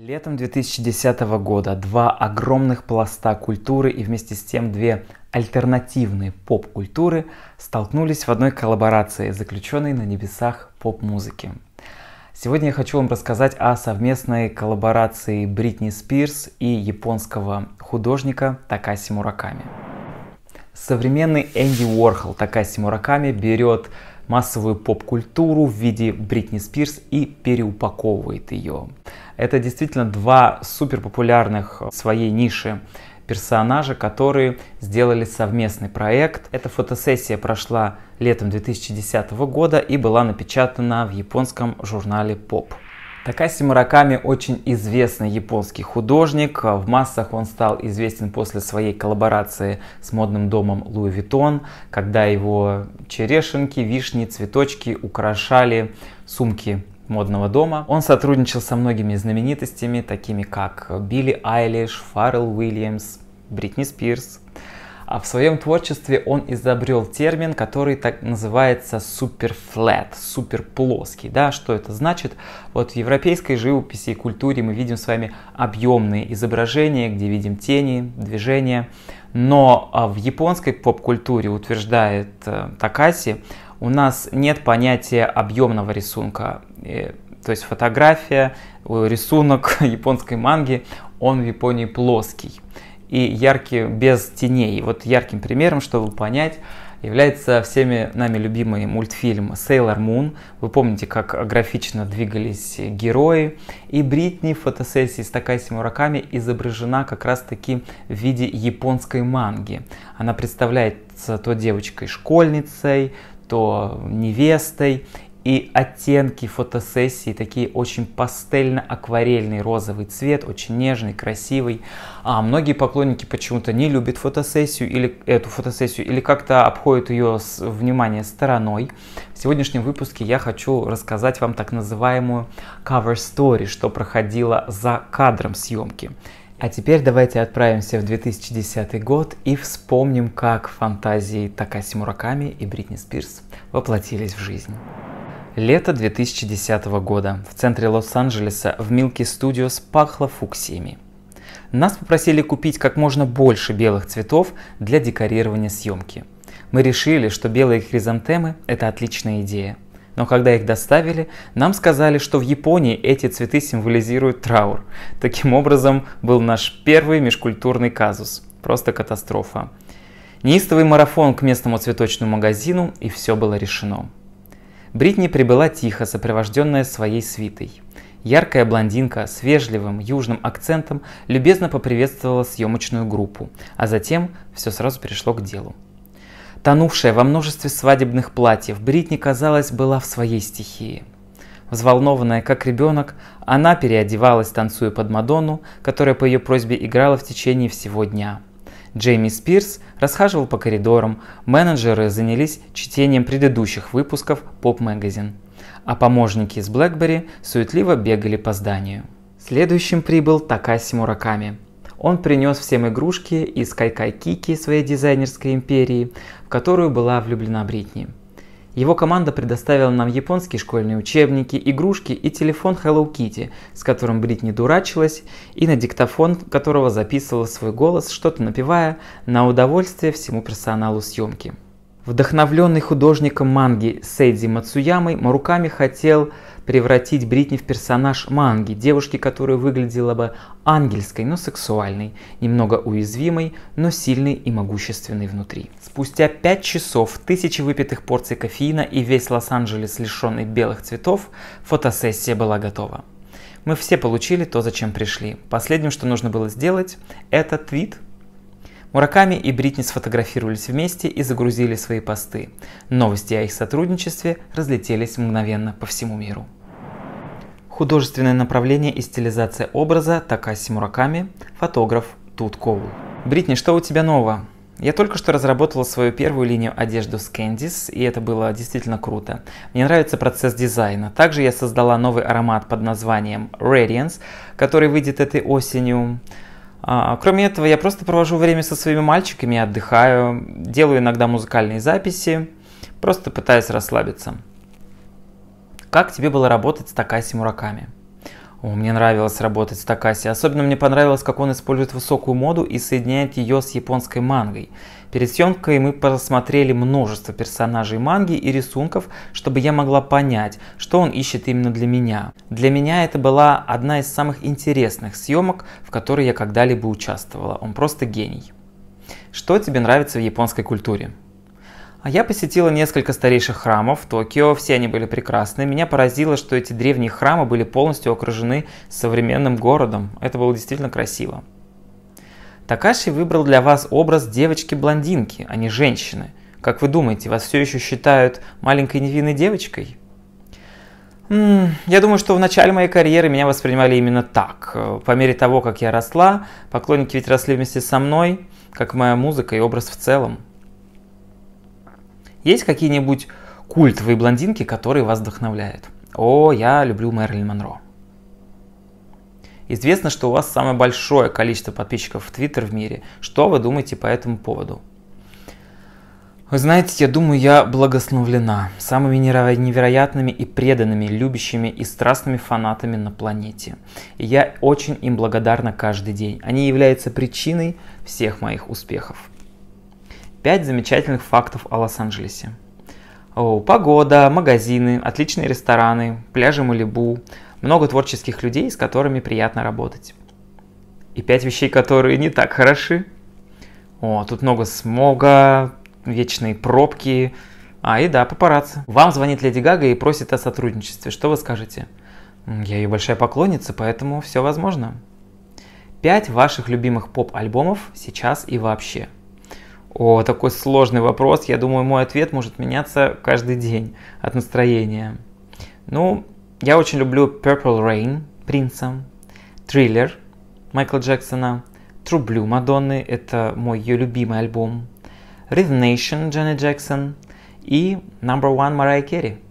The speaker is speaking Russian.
Летом 2010 года два огромных пласта культуры и вместе с тем две альтернативные поп-культуры столкнулись в одной коллаборации, заключенной на небесах поп-музыки. Сегодня я хочу вам рассказать о совместной коллаборации Бритни Спирс и японского художника Такаси Мураками. Современный Энди Уорхол Такаси Мураками берет массовую поп-культуру в виде Бритни Спирс и переупаковывает ее. Это действительно два супер популярных в э, своей нише персонажа, которые сделали совместный проект. Эта фотосессия прошла летом 2010 года и была напечатана в японском журнале Pop. Такаси Мураками очень известный японский художник. В массах он стал известен после своей коллаборации с модным домом Луи Виттон, когда его черешенки, вишни, цветочки украшали сумки модного дома. Он сотрудничал со многими знаменитостями, такими как Билли Айлиш, Фаррелл Уильямс, Бритни Спирс, а в своем творчестве он изобрел термин, который так называется суперфлэт, суперплоский. Да, что это значит? Вот в европейской живописи и культуре мы видим с вами объемные изображения, где видим тени, движения. Но а, в японской поп-культуре, утверждает э, Такаси, у нас нет понятия объемного рисунка. То есть фотография, э, рисунок японской манги, он в Японии плоский и яркие без теней. Вот ярким примером, чтобы понять, является всеми нами любимый мультфильм Sailor Moon. Вы помните, как графично двигались герои. И Бритни в фотосессии с Такаси Мураками изображена как раз-таки в виде японской манги. Она представляется то девочкой-школьницей, то невестой и оттенки фотосессии такие очень пастельно-акварельный розовый цвет, очень нежный, красивый. А многие поклонники почему-то не любят фотосессию или эту фотосессию или как-то обходят ее с, внимание стороной. В сегодняшнем выпуске я хочу рассказать вам так называемую cover story, что проходило за кадром съемки. А теперь давайте отправимся в 2010 год и вспомним, как фантазии Такаси Мураками и Бритни Спирс воплотились в жизнь. Лето 2010 года. В центре Лос-Анджелеса в Милки Studios пахло фуксиями. Нас попросили купить как можно больше белых цветов для декорирования съемки. Мы решили, что белые хризантемы – это отличная идея. Но когда их доставили, нам сказали, что в Японии эти цветы символизируют траур. Таким образом, был наш первый межкультурный казус. Просто катастрофа. Неистовый марафон к местному цветочному магазину, и все было решено. Бритни прибыла тихо, сопровожденная своей свитой. Яркая блондинка с вежливым южным акцентом любезно поприветствовала съемочную группу, а затем все сразу перешло к делу. Тонувшая во множестве свадебных платьев, Бритни, казалось, была в своей стихии. Взволнованная как ребенок, она переодевалась, танцуя под Мадонну, которая по ее просьбе играла в течение всего дня – Джейми Спирс расхаживал по коридорам, менеджеры занялись чтением предыдущих выпусков Pop Magazine, а помощники из BlackBerry суетливо бегали по зданию. Следующим прибыл Такаси Мураками. Он принес всем игрушки из Кайкай Кики своей дизайнерской империи, в которую была влюблена Бритни – его команда предоставила нам японские школьные учебники, игрушки и телефон Hello Kitty, с которым Бритни дурачилась, и на диктофон которого записывала свой голос, что-то напевая, на удовольствие всему персоналу съемки. Вдохновленный художником манги Сейдзи Мацуямой, Маруками хотел превратить Бритни в персонаж манги, девушки, которая выглядела бы ангельской, но сексуальной, немного уязвимой, но сильной и могущественной внутри. Спустя 5 часов, тысячи выпитых порций кофеина и весь Лос-Анджелес, лишенный белых цветов, фотосессия была готова. Мы все получили то, зачем пришли. Последним, что нужно было сделать, это твит – Мураками и Бритни сфотографировались вместе и загрузили свои посты. Новости о их сотрудничестве разлетелись мгновенно по всему миру. Художественное направление и стилизация образа Такаси Мураками, фотограф Тут Коул. Бритни, что у тебя нового? Я только что разработала свою первую линию одежды с Candice, и это было действительно круто. Мне нравится процесс дизайна. Также я создала новый аромат под названием Radiance, который выйдет этой осенью. А, кроме этого, я просто провожу время со своими мальчиками, отдыхаю, делаю иногда музыкальные записи, просто пытаюсь расслабиться. Как тебе было работать с Такаси Мураками? О, мне нравилось работать с Такаси. Особенно мне понравилось, как он использует высокую моду и соединяет ее с японской мангой. Перед съемкой мы просмотрели множество персонажей манги и рисунков, чтобы я могла понять, что он ищет именно для меня. Для меня это была одна из самых интересных съемок, в которой я когда-либо участвовала. Он просто гений. Что тебе нравится в японской культуре? А я посетила несколько старейших храмов в Токио, все они были прекрасны. Меня поразило, что эти древние храмы были полностью окружены современным городом. Это было действительно красиво. Такаши выбрал для вас образ девочки-блондинки, а не женщины. Как вы думаете, вас все еще считают маленькой невинной девочкой? Я думаю, что в начале моей карьеры меня воспринимали именно так. По мере того, как я росла, поклонники ведь росли вместе со мной, как моя музыка и образ в целом. Есть какие-нибудь культовые блондинки, которые вас вдохновляют? О, я люблю Мэрилин Монро. Известно, что у вас самое большое количество подписчиков в Твиттер в мире. Что вы думаете по этому поводу? Вы знаете, я думаю, я благословлена самыми невероятными и преданными, любящими и страстными фанатами на планете. И я очень им благодарна каждый день. Они являются причиной всех моих успехов. 5 замечательных фактов о Лос-Анджелесе. Погода, магазины, отличные рестораны, пляжи Малибу, много творческих людей, с которыми приятно работать. И 5 вещей, которые не так хороши. О, тут много смога, вечные пробки, а и да, папарацци. Вам звонит Леди Гага и просит о сотрудничестве. Что вы скажете? Я ее большая поклонница, поэтому все возможно. Пять ваших любимых поп-альбомов сейчас и вообще – о, такой сложный вопрос. Я думаю, мой ответ может меняться каждый день от настроения. Ну, я очень люблю Purple Rain Принца, Триллер Майкла Джексона, True Blue Мадонны, это мой ее любимый альбом, Rhythm Nation Дженни Джексон и Number One Марайя Керри.